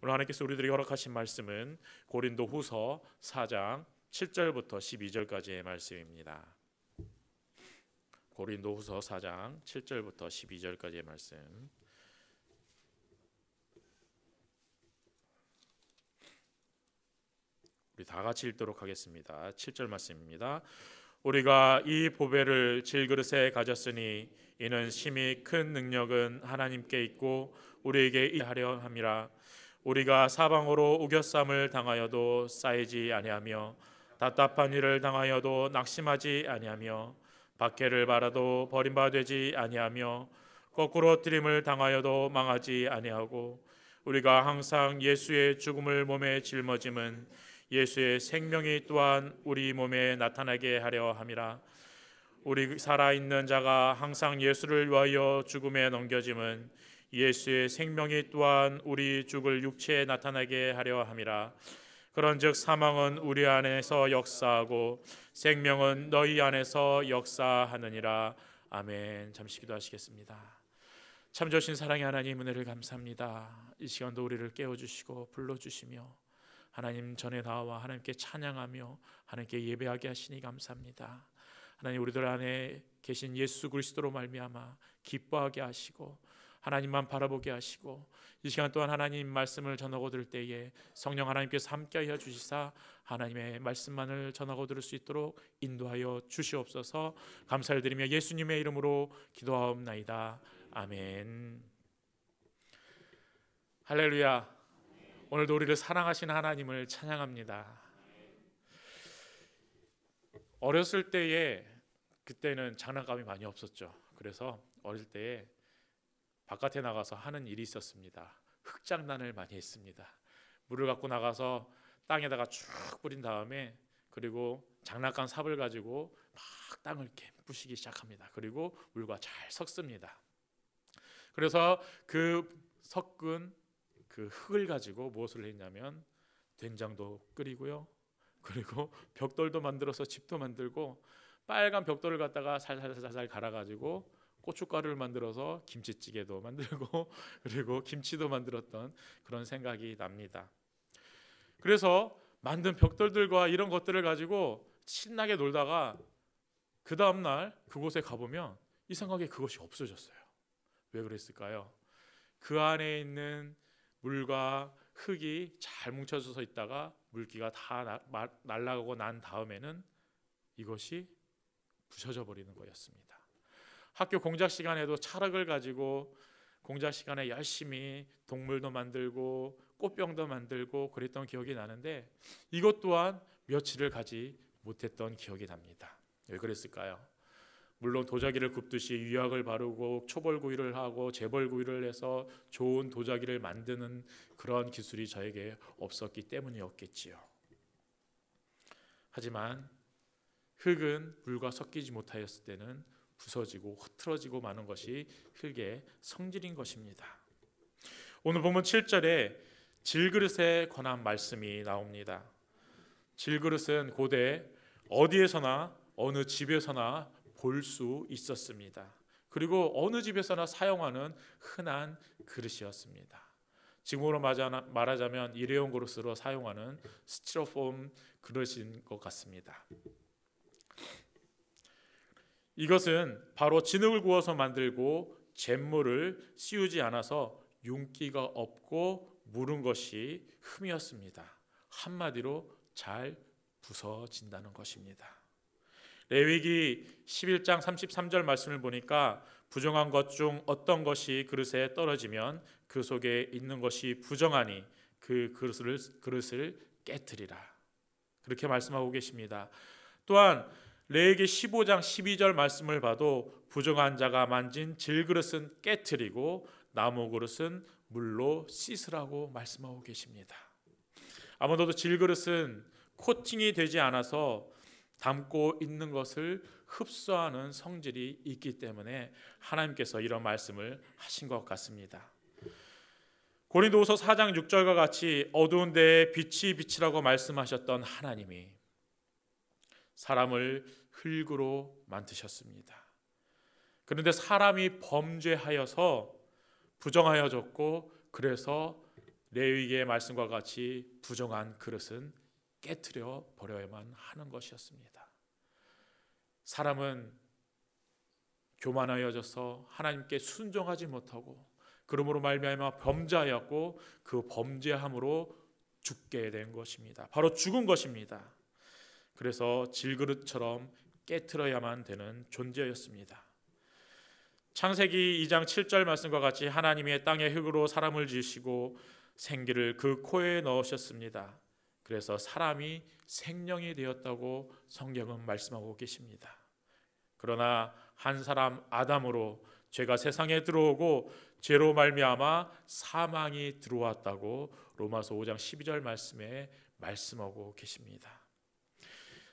오늘 하나님께서 우리들에게 허락하신 말씀은 고린도후서 4장 7절부터 12절까지의 말씀입니다. 고린도후서 4장 7절부터 12절까지의 말씀. 우리 다 같이 읽도록 하겠습니다. 7절 말씀입니다. 우리가 이 보배를 질그릇에 가졌으니 이는 심히 큰 능력은 하나님께 있고 우리에게 이하려 함이라 우리가 사방으로 우겨쌈을 당하여도 쌓이지 아니하며 답답한 일을 당하여도 낙심하지 아니하며 박해를 받아도 버림받지 아니하며 거꾸로 트림을 당하여도 망하지 아니하고 우리가 항상 예수의 죽음을 몸에 짊어짐은 예수의 생명이 또한 우리 몸에 나타나게 하려 함이라 우리 살아 있는 자가 항상 예수를 위하여 죽음에 넘겨짐은 예수의 생명이 또한 우리 죽을 육체에 나타나게 하려 함이라. 그런즉 사망은 우리 안에서 역사하고 생명은 너희 안에서 역사하느니라. 아멘. 잠시 기도하시겠습니다. 참 좋으신 사랑의 하나님 은혜를 감사합니다. 이 시간도 우리를 깨워 주시고 불러 주시며 하나님 전에 나와 하나님께 찬양하며 하나님께 예배하게 하시니 감사합니다. 하나님 우리들 안에 계신 예수 그리스도로 말미암아 기뻐하게 하시고 하나님만 바라보게 하시고 이 시간 또한 하나님 말씀을 전하고 들을 때에 성령 하나님께서 함께하여 주시사 하나님의 말씀만을 전하고 들을 수 있도록 인도하여 주시옵소서 감사를 드리며 예수님의 이름으로 기도하옵나이다 아멘 할렐루야 오늘도 우리를 사랑하신 하나님을 찬양합니다 어렸을 때에 그때는 장난감이 많이 없었죠 그래서 어릴 때에 바깥에 나가서 하는 일이 있었습니다. 흙장난을 많이 했습니다. 물을 갖고 나가서 땅에다가 쭉 뿌린 다음에 그리고 장난감 삽을 가지고 막 땅을 부시기 시작합니다. 그리고 물과 잘 섞습니다. 그래서 그 섞은 그 흙을 가지고 무엇을 했냐면 된장도 끓이고요. 그리고 벽돌도 만들어서 집도 만들고 빨간 벽돌을 갖다가 살살살살 갈아 가지고 고춧가루를 만들어서 김치찌개도 만들고 그리고 김치도 만들었던 그런 생각이 납니다. 그래서 만든 벽돌들과 이런 것들을 가지고 신나게 놀다가 그 다음 날 그곳에 가보면 이상하게 그것이 없어졌어요. 왜 그랬을까요? 그 안에 있는 물과 흙이 잘 뭉쳐져서 있다가 물기가 다 날아가고 난 다음에는 이것이 부셔져 버리는 거였습니다. 학교 공작 시간에도 철학을 가지고 공작 시간에 열심히 동물도 만들고 꽃병도 만들고 그랬던 기억이 나는데 이것 또한 며칠을 가지 못했던 기억이 납니다. 왜 그랬을까요? 물론 도자기를 굽듯이 유약을 바르고 초벌구이를 하고 재벌구이를 해서 좋은 도자기를 만드는 그런 기술이 저에게 없었기 때문이었겠지요. 하지만 흙은 물과 섞이지 못하였을 때는 부서지고 흐트러지고 마는 것이 흙의 성질인 것입니다. 오늘 보면 7절에 질그릇에 관한 말씀이 나옵니다. 질그릇은 고대 어디에서나 어느 집에서나 볼 수 있었습니다. 그리고 어느 집에서나 사용하는 흔한 그릇이었습니다. 지금으로 말하자면 일회용 그릇으로 사용하는 스티로폼 그릇인 것 같습니다. 이것은 바로 진흙을 구워서 만들고 잿물을 씌우지 않아서 윤기가 없고 무른 것이 흠이었습니다. 한마디로 잘 부서진다는 것입니다. 레위기 11장 33절 말씀을 보니까 부정한 것 중 어떤 것이 그릇에 떨어지면 그 속에 있는 것이 부정하니 그 그릇을 그릇을 깨뜨리라. 그렇게 말씀하고 계십니다. 또한 레에게 15장 12절 말씀을 봐도 부정한 자가 만진 질그릇은 깨뜨리고 나무 그릇은 물로 씻으라고 말씀하고 계십니다. 아무래도 질그릇은 코팅이 되지 않아서 담고 있는 것을 흡수하는 성질이 있기 때문에 하나님께서 이런 말씀을 하신 것 같습니다. 고린도후서 4장 6절과 같이 어두운 데에 빛이 빛이라고 말씀하셨던 하나님이 사람을 흙으로 만드셨습니다. 그런데 사람이 범죄하여서 부정하여졌고 그래서 레위기의 말씀과 같이 부정한 그릇은 깨뜨려 버려야만 하는 것이었습니다. 사람은 교만하여져서 하나님께 순종하지 못하고 그러므로 말미암아 범죄하였고 그 범죄함으로 죽게 된 것입니다. 바로 죽은 것입니다. 그래서 질그릇처럼 깨트려야만 되는 존재였습니다. 창세기 2장 7절 말씀과 같이 하나님의 땅의 흙으로 사람을 지으시고 생기를 그 코에 넣으셨습니다. 그래서 사람이 생명이 되었다고 성경은 말씀하고 계십니다. 그러나 한 사람 아담으로 죄가 세상에 들어오고 죄로 말미암아 사망이 들어왔다고 로마서 5장 12절 말씀에 말씀하고 계십니다.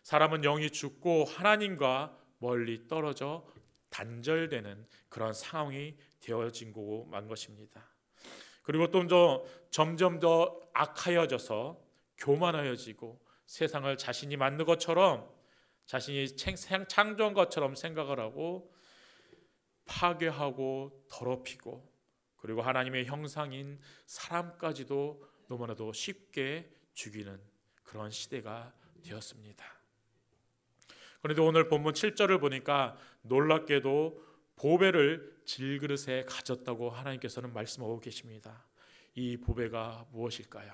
사람은 영이 죽고 하나님과 멀리 떨어져 단절되는 그런 상황이 되어진 거고 만 것입니다. 그리고 또 점점 더 악하여져서 교만하여지고 세상을 자신이 만든 것처럼 자신이 창조한 것처럼 생각을 하고 파괴하고 더럽히고 그리고 하나님의 형상인 사람까지도 너무나도 쉽게 죽이는 그런 시대가 되었습니다. 그런데 오늘 본문 7절을 보니까 놀랍게도 보배를 질그릇에 가졌다고 하나님께서는 말씀하고 계십니다. 이 보배가 무엇일까요?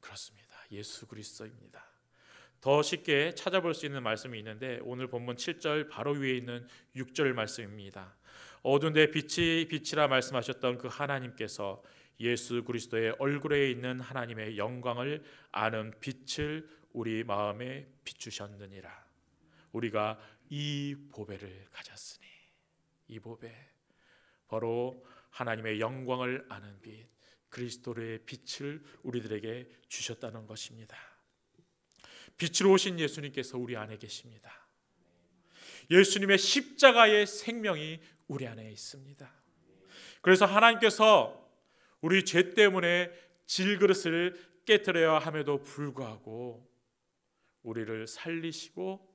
그렇습니다. 예수 그리스도입니다. 더 쉽게 찾아볼 수 있는 말씀이 있는데 오늘 본문 7절 바로 위에 있는 6절 말씀입니다. 어두운 데 빛이 빛이라 말씀하셨던 그 하나님께서 예수 그리스도의 얼굴에 있는 하나님의 영광을 아는 빛을 우리 마음에 비추셨느니라. 우리가 이 보배를 가졌으니 이 보배 바로 하나님의 영광을 아는 빛 그리스도의 빛을 우리들에게 주셨다는 것입니다. 빛으로 오신 예수님께서 우리 안에 계십니다. 예수님의 십자가의 생명이 우리 안에 있습니다. 그래서 하나님께서 우리 죄 때문에 질그릇을 깨뜨려야 함에도 불구하고 우리를 살리시고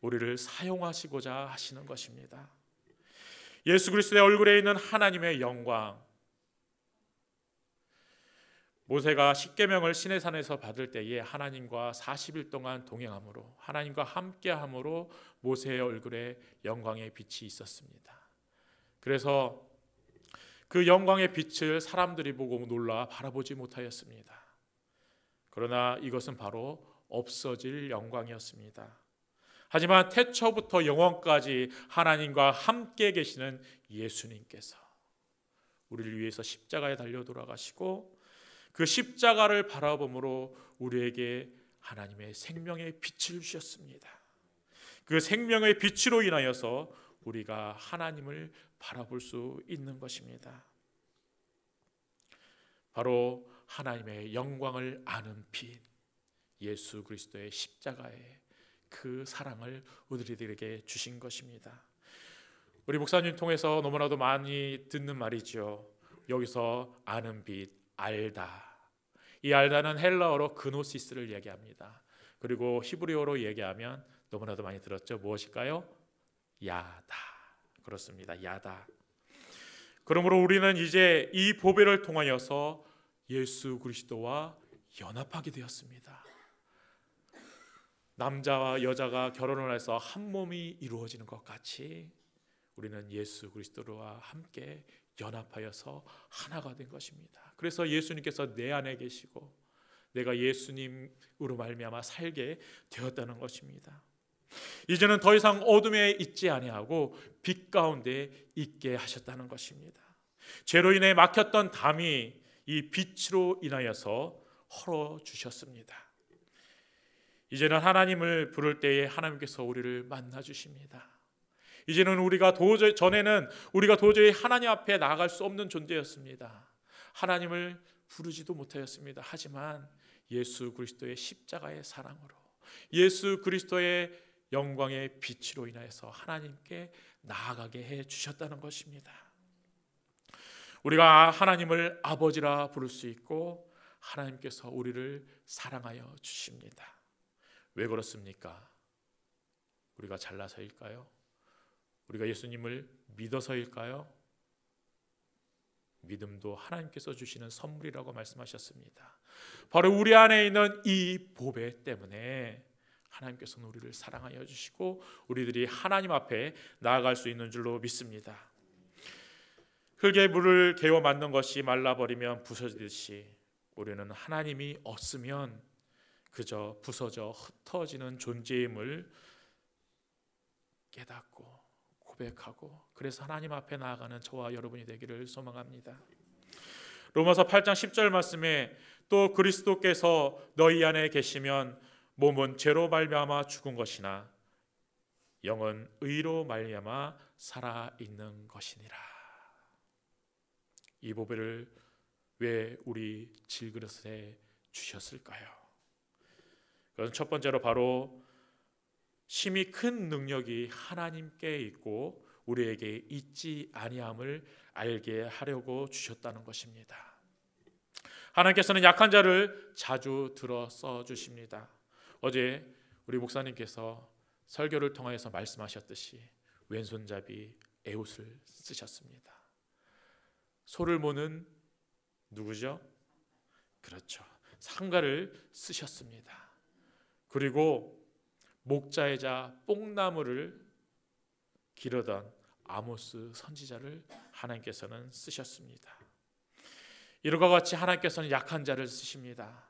우리를 사용하시고자 하시는 것입니다. 예수 그리스도의 얼굴에 있는 하나님의 영광. 모세가 십계명을 시내산에서 받을 때에 하나님과 40일 동안 동행함으로 하나님과 함께함으로 모세의 얼굴에 영광의 빛이 있었습니다. 그래서 그 영광의 빛을 사람들이 보고 놀라 바라보지 못하였습니다. 그러나 이것은 바로 없어질 영광이었습니다. 하지만 태초부터 영원까지 하나님과 함께 계시는 예수님께서 우리를 위해서 십자가에 달려 돌아가시고 그 십자가를 바라봄으로 우리에게 하나님의 생명의 빛을 주셨습니다. 그 생명의 빛으로 인하여서 우리가 하나님을 바라볼 수 있는 것입니다. 바로 하나님의 영광을 아는 빛, 예수 그리스도의 십자가에그 사랑을 우리들에게 주신 것입니다. 우리 목사님 통해서 너무나도 많이 듣는 말이죠. 여기서 아는 빛, 알다. 이 알다는 헬라어로 그노시스를 얘기합니다. 그리고 히브리어로 얘기하면 너무나도 많이 들었죠. 무엇일까요? 야다. 그렇습니다. 야다. 그러므로 우리는 이제 이 보배를 통하여서 예수 그리스도와 연합하게 되었습니다. 남자와 여자가 결혼을 해서 한 몸이 이루어지는 것 같이 우리는 예수 그리스도와 함께 연합하여서 하나가 된 것입니다. 그래서 예수님께서 내 안에 계시고 내가 예수님으로 말미암아 살게 되었다는 것입니다. 이제는 더 이상 어둠에 있지 아니하고 빛 가운데 있게 하셨다는 것입니다. 죄로 인해 막혔던 담이 이 빛으로 인하여서 헐어 주셨습니다. 이제는 하나님을 부를 때에 하나님께서 우리를 만나 주십니다. 이제는 우리가 도저히 전에는 우리가 도저히 하나님 앞에 나아갈 수 없는 존재였습니다. 하나님을 부르지도 못하였습니다. 하지만 예수 그리스도의 십자가의 사랑으로 예수 그리스도의 영광의 빛으로 인하여서 하나님께 나아가게 해 주셨다는 것입니다. 우리가 하나님을 아버지라 부를 수 있고 하나님께서 우리를 사랑하여 주십니다. 왜 그렇습니까? 우리가 잘나서일까요? 우리가 예수님을 믿어서일까요? 믿음도 하나님께서 주시는 선물이라고 말씀하셨습니다. 바로 우리 안에 있는 이 보배 때문에 하나님께서는 우리를 사랑하여 주시고 우리들이 하나님 앞에 나아갈 수 있는 줄로 믿습니다. 흙에 물을 개워 만든 것이 말라버리면 부서지듯이 우리는 하나님이 없으면 그저 부서져 흩어지는 존재임을 깨닫고 고백하고 그래서 하나님 앞에 나아가는 저와 여러분이 되기를 소망합니다. 로마서 8장 10절 말씀에 또 그리스도께서 너희 안에 계시면 몸은 죄로 말미암아 죽은 것이나 영은 의로 말미암아 살아 있는 것이니라. 이 보배를 왜 우리 질그릇에 주셨을까요? 그것은 첫 번째로 바로 심히 큰 능력이 하나님께 있고 우리에게 있지 아니함을 알게 하려고 주셨다는 것입니다. 하나님께서는 약한 자를 자주 들어 써 주십니다. 어제 우리 목사님께서 설교를 통하여서 말씀하셨듯이 왼손잡이 에웃을 쓰셨습니다. 소를 모는 누구죠? 그렇죠. 상가를 쓰셨습니다. 그리고 목자이자 뽕나무를 기르던 아모스 선지자를 하나님께서는 쓰셨습니다. 이러과 같이 하나님께서는 약한 자를 쓰십니다.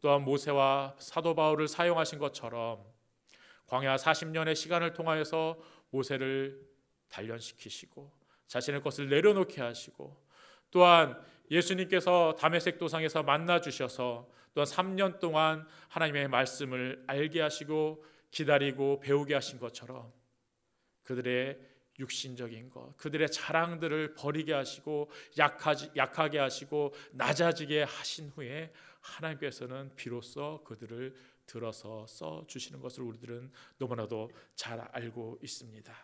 또한 모세와 사도 바울을 사용하신 것처럼 광야 40년의 시간을 통하여서 모세를 단련시키시고 자신의 것을 내려놓게 하시고 또한 예수님께서 담에색 도상에서 만나 주셔서 또한 3년 동안 하나님의 말씀을 알게 하시고 기다리고 배우게 하신 것처럼 그들의 육신적인 것, 그들의 자랑들을 버리게 하시고 약하지, 약하게 하시고 낮아지게 하신 후에 하나님께서는 비로소 그들을 들어서 써 주시는 것을 우리들은 너무나도 잘 알고 있습니다.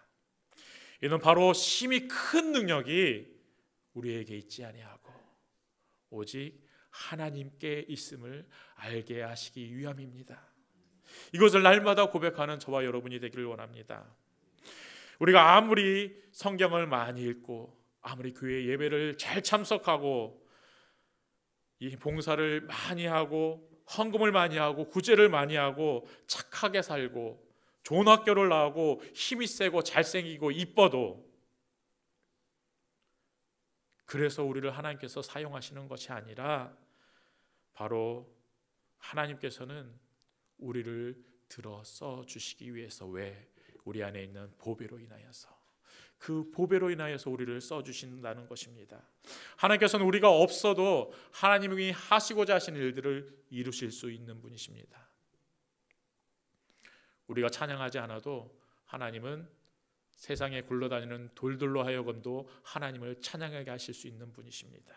이는 바로 심히 큰 능력이 우리에게 있지 아니하고 오직 하나님께 있음을 알게 하시기 위함입니다. 이것을 날마다 고백하는 저와 여러분이 되기를 원합니다. 우리가 아무리 성경을 많이 읽고 아무리 교회 예배를 잘 참석하고 이 봉사를 많이 하고 헌금을 많이 하고 구제를 많이 하고 착하게 살고 좋은 학교를 나오고 힘이 세고 잘생기고 이뻐도 그래서 우리를 하나님께서 사용하시는 것이 아니라 바로 하나님께서는 우리를 들어 써 주시기 위해서 왜 우리 안에 있는 보배로 인하여서 그 보배로 인하여서 우리를 써 주신다는 것입니다. 하나님께서는 우리가 없어도 하나님이 하시고자 하신 일들을 이루실 수 있는 분이십니다. 우리가 찬양하지 않아도 하나님은 세상에 굴러다니는 돌들로 하여금도 하나님을 찬양하게 하실 수 있는 분이십니다.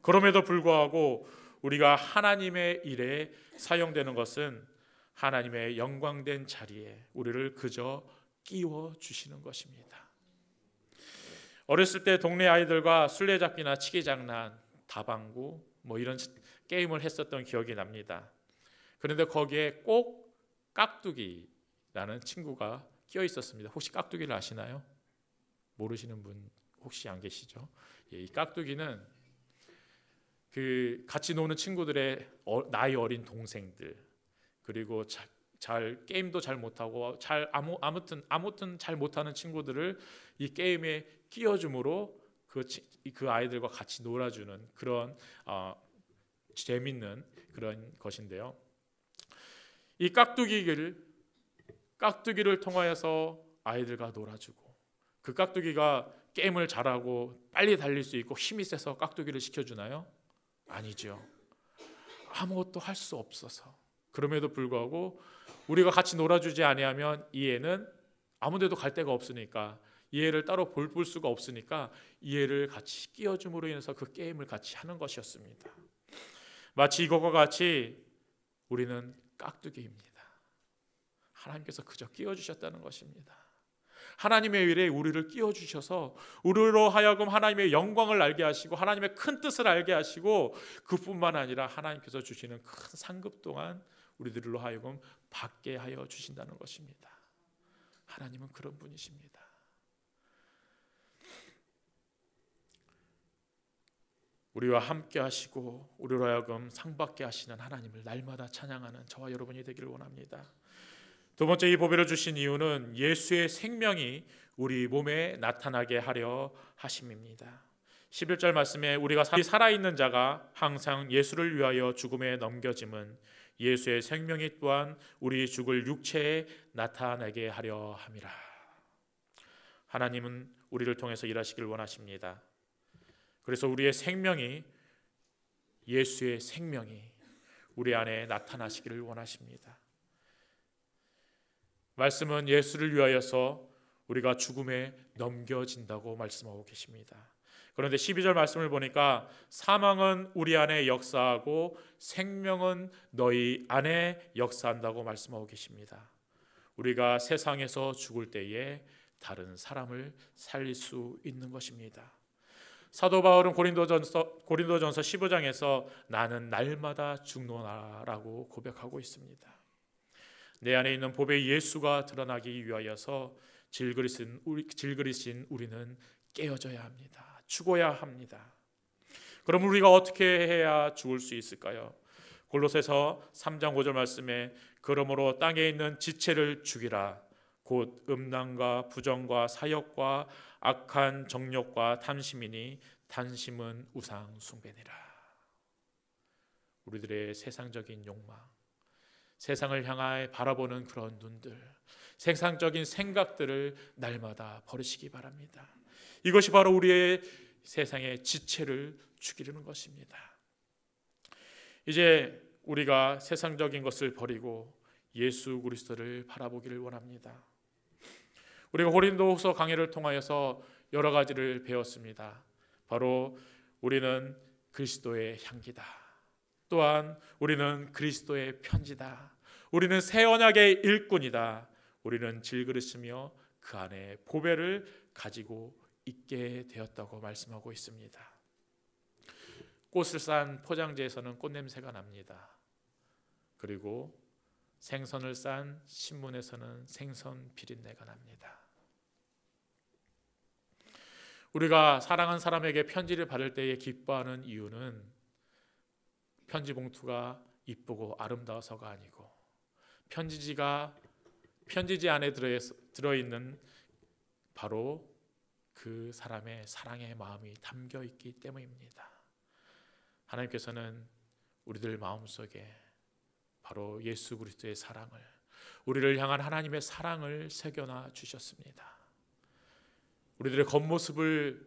그럼에도 불구하고 우리가 하나님의 일에 사용되는 것은 하나님의 영광된 자리에 우리를 그저 끼워 주시는 것입니다. 어렸을 때 동네 아이들과 술래잡기나 치기장난, 다방구 뭐 이런 게임을 했었던 기억이 납니다. 그런데 거기에 꼭 깍두기라는 친구가 끼어 있었습니다. 혹시 깍두기를 아시나요? 모르시는 분 혹시 안 계시죠? 예, 이 깍두기는 그 같이 노는 친구들의 어, 나이 어린 동생들 그리고 자, 잘 게임도 잘 못하고 잘 아무 아무튼 아무튼 잘 못하는 친구들을 이 게임에 끼워줌으로 그, 그 아이들과 같이 놀아주는 그런 어, 재밌는 그런 것인데요. 이 깍두기를 깍두기를 통하여서 아이들과 놀아주고 그 깍두기가 게임을 잘하고 빨리 달릴 수 있고 힘이 세서 깍두기를 시켜주나요? 아니죠. 아무것도 할 수 없어서 그럼에도 불구하고 우리가 같이 놀아주지 아니하면 이 애는 아무데도 갈 데가 없으니까 이 애를 따로 볼, 볼 수가 없으니까 이 애를 같이 끼워줌으로 인해서 그 게임을 같이 하는 것이었습니다. 마치 이것과 같이 우리는 깍두기입니다. 하나님께서 그저 끼워주셨다는 것입니다. 하나님의 일에 우리를 끼워주셔서 우리로 하여금 하나님의 영광을 알게 하시고 하나님의 큰 뜻을 알게 하시고 그뿐만 아니라 하나님께서 주시는 큰 상급 동안 우리들로 하여금 받게 하여 주신다는 것입니다. 하나님은 그런 분이십니다. 우리와 함께 하시고 우리로 하여금 상 받게 하시는 하나님을 날마다 찬양하는 저와 여러분이 되기를 원합니다. 두 번째 이 보배를 주신 이유는 예수의 생명이 우리 몸에 나타나게 하려 하심입니다. 11절 말씀에 우리가 살아있는 자가 항상 예수를 위하여 죽음에 넘겨짐은 예수의 생명이 또한 우리 죽을 육체에 나타나게 하려 함이라. 하나님은 우리를 통해서 일하시길 원하십니다. 그래서 우리의 생명이 예수의 생명이 우리 안에 나타나시기를 원하십니다. 말씀은 예수를 위하여서 우리가 죽음에 넘겨진다고 말씀하고 계십니다. 그런데 12절 말씀을 보니까 사망은 우리 안에 역사하고 생명은 너희 안에 역사한다고 말씀하고 계십니다. 우리가 세상에서 죽을 때에 다른 사람을 살릴 수 있는 것입니다. 사도 바울은 고린도전서 고린도전서 15장에서 나는 날마다 죽노라라고 고백하고 있습니다. 내 안에 있는 보배 예수가 드러나기 위하여서 질그리신, 우리, 질그리신 우리는 깨어져야 합니다. 죽어야 합니다. 그럼 우리가 어떻게 해야 죽을 수 있을까요? 골로새서 3장 5절 말씀에 그러므로 땅에 있는 지체를 죽이라 곧 음란과 부정과 사역과 악한 정욕과 탐심이니 탐심은 우상 숭배니라. 우리들의 세상적인 욕망, 세상을 향하여 바라보는 그런 눈들, 세상적인 생각들을 날마다 버리시기 바랍니다. 이것이 바로 우리의 세상의 지체를 죽이려는 것입니다. 이제 우리가 세상적인 것을 버리고 예수 그리스도를 바라보기를 원합니다. 우리가 고린도후서 강의를 통하여서 여러 가지를 배웠습니다. 바로 우리는 그리스도의 향기다. 또한 우리는 그리스도의 편지다. 우리는 새 언약의 일꾼이다. 우리는 질그릇이며 그 안에 보배를 가지고 있게 되었다고 말씀하고 있습니다. 꽃을 싼 포장지에서는 꽃냄새가 납니다. 그리고 생선을 싼 신문에서는 생선 비린내가 납니다. 우리가 사랑한 사람에게 편지를 받을 때에 기뻐하는 이유는 편지 봉투가 이쁘고 아름다워서가 아니고 편지지가 편지지 안에 들어 있는 바로 그 사람의 사랑의 마음이 담겨 있기 때문입니다. 하나님께서는 우리들 마음속에 바로 예수 그리스도의 사랑을 우리를 향한 하나님의 사랑을 새겨놔 주셨습니다. 우리들의 겉모습을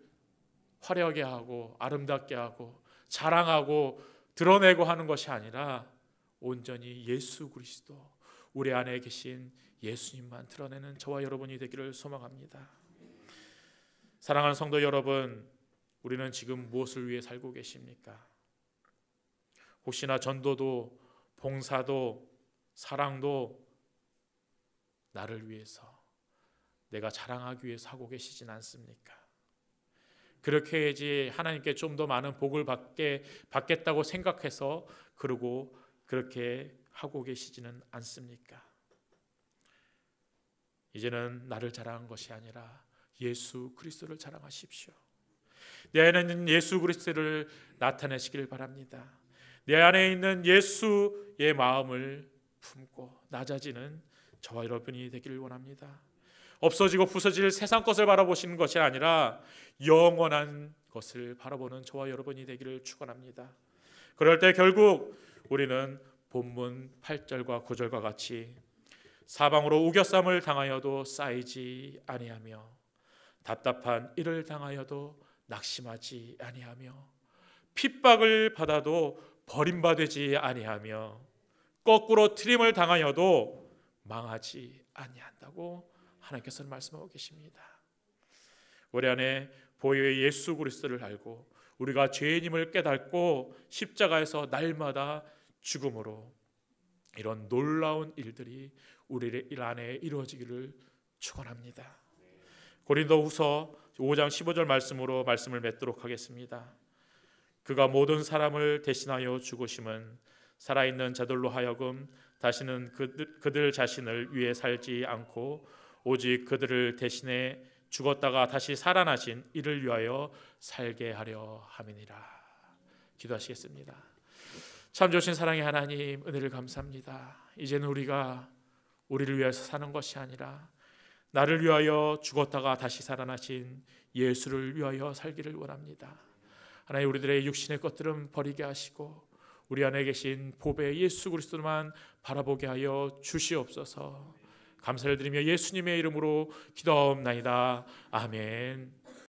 화려하게 하고 아름답게 하고 자랑하고 드러내고 하는 것이 아니라 온전히 예수 그리스도 우리 안에 계신 예수님만 드러내는 저와 여러분이 되기를 소망합니다. 사랑하는 성도 여러분, 우리는 지금 무엇을 위해 살고 계십니까? 혹시나 전도도 봉사도 사랑도 나를 위해서 내가 자랑하기 위해서 고 계시진 않습니까? 그렇게 해야지 하나님께 좀 더 많은 복을 받게 받겠다고 생각해서 그러고 그렇게 하고 계시지는 않습니까? 이제는 나를 자랑한 것이 아니라 예수 그리스도를 자랑하십시오. 내 안에 있는 예수 그리스도를 나타내시길 바랍니다. 내 안에 있는 예수의 마음을 품고 낮아지는 저와 여러분이 되기를 원합니다. 없어지고 부서질 세상 것을 바라보시는 것이 아니라 영원한 것을 바라보는 저와 여러분이 되기를 축원합니다. 그럴 때 결국 우리는 본문 8절과 9절과 같이 사방으로 우겨쌈을 당하여도 쌓이지 아니하며 답답한 일을 당하여도 낙심하지 아니하며 핍박을 받아도 버림받지 아니하며 거꾸로 트림을 당하여도 망하지 아니한다고 하나님께서는 말씀하고 계십니다. 우리 안에 보혈의 예수 그리스도를 알고 우리가 죄인임을 깨닫고 십자가에서 날마다 죽음으로 이런 놀라운 일들이 우리 일 안에 이루어지기를 축원합니다. 고린도후서 5장 15절 말씀으로 말씀을 맺도록 하겠습니다. 그가 모든 사람을 대신하여 죽으심은 살아있는 자들로 하여금 다시는 그들, 그들 자신을 위해 살지 않고 오직 그들을 대신해 죽었다가 다시 살아나신 이를 위하여 살게 하려 함이니라. 기도하시겠습니다. 참 좋으신 사랑의 하나님 은혜를 감사합니다. 이제는 우리가 우리를 위해서 사는 것이 아니라 나를 위하여 죽었다가 다시 살아나신 예수를 위하여 살기를 원합니다. 하나님 우리들의 육신의 것들은 버리게 하시고 우리 안에 계신 보배 예수 그리스도만 바라보게 하여 주시옵소서. 감사를 드리며 예수님의 이름으로 기도옵나이다. 아멘.